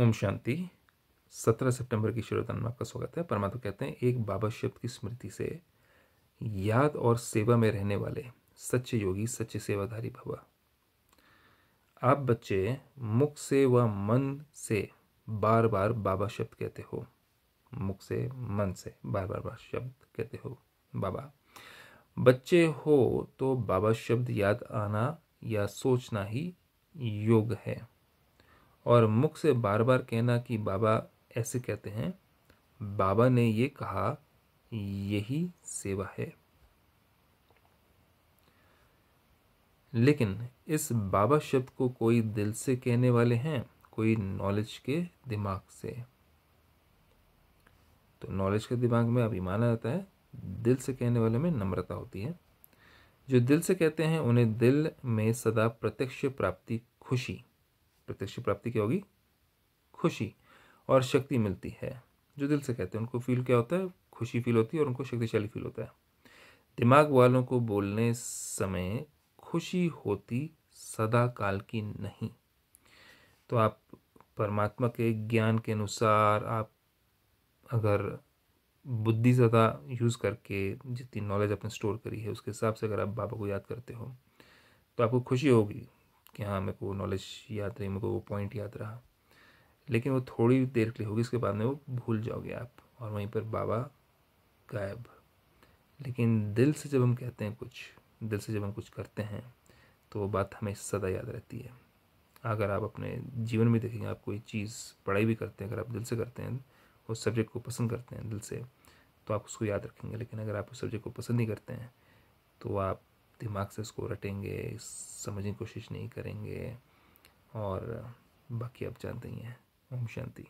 ओम शांति सत्रह सितंबर की शुरुआत में आपका स्वागत है परमात्मा कहते हैं एक बाबा शब्द की स्मृति से याद और सेवा में रहने वाले सच्चे योगी सच्चे सेवाधारी भवा आप बच्चे मुख से व मन से बार बार बाबा शब्द कहते हो मुख से मन से बार बार बार शब्द कहते हो बाबा बच्चे हो तो बाबा शब्द याद आना या सोचना ही योग है और मुख से बार बार कहना कि बाबा ऐसे कहते हैं बाबा ने ये कहा यही सेवा है लेकिन इस बाबा शब्द को कोई दिल से कहने वाले हैं कोई नॉलेज के दिमाग से तो नॉलेज के दिमाग में अभी माना जाता है दिल से कहने वाले में नम्रता होती है जो दिल से कहते हैं उन्हें दिल में सदा प्रत्यक्ष प्राप्ति खुशी प्रत्यक्ष प्राप्ति क्या होगी खुशी और शक्ति मिलती है जो दिल से कहते हैं उनको फील क्या होता है खुशी फील होती है और उनको शक्तिशाली फील होता है दिमाग वालों को बोलने समय खुशी होती सदा काल की नहीं तो आप परमात्मा के ज्ञान के अनुसार आप अगर बुद्धि ज़्यादा यूज़ करके जितनी नॉलेज आपने स्टोर करी है उसके हिसाब से अगर आप बाबा को याद करते हो तो आपको खुशी होगी कि हाँ मेरे को नॉलेज याद रही मेरे को वो पॉइंट याद रहा लेकिन वो थोड़ी देर के लिए होगी उसके बाद में वो भूल जाओगे आप और वहीं पर बाबा गायब लेकिन दिल से जब हम कहते हैं कुछ दिल से जब हम कुछ करते हैं तो वो बात हमें सदा याद रहती है अगर आप अपने जीवन में देखेंगे आप कोई चीज़ पढ़ाई भी करते हैं अगर आप दिल से करते हैं उस सब्जेक्ट को पसंद करते हैं दिल से तो आप उसको याद रखेंगे लेकिन अगर आप उस सब्जेक्ट को पसंद नहीं करते हैं तो आप दिमाग से उसको रटेंगे समझने की कोशिश नहीं करेंगे और बाकी आप जानते ही हैं ओम शांति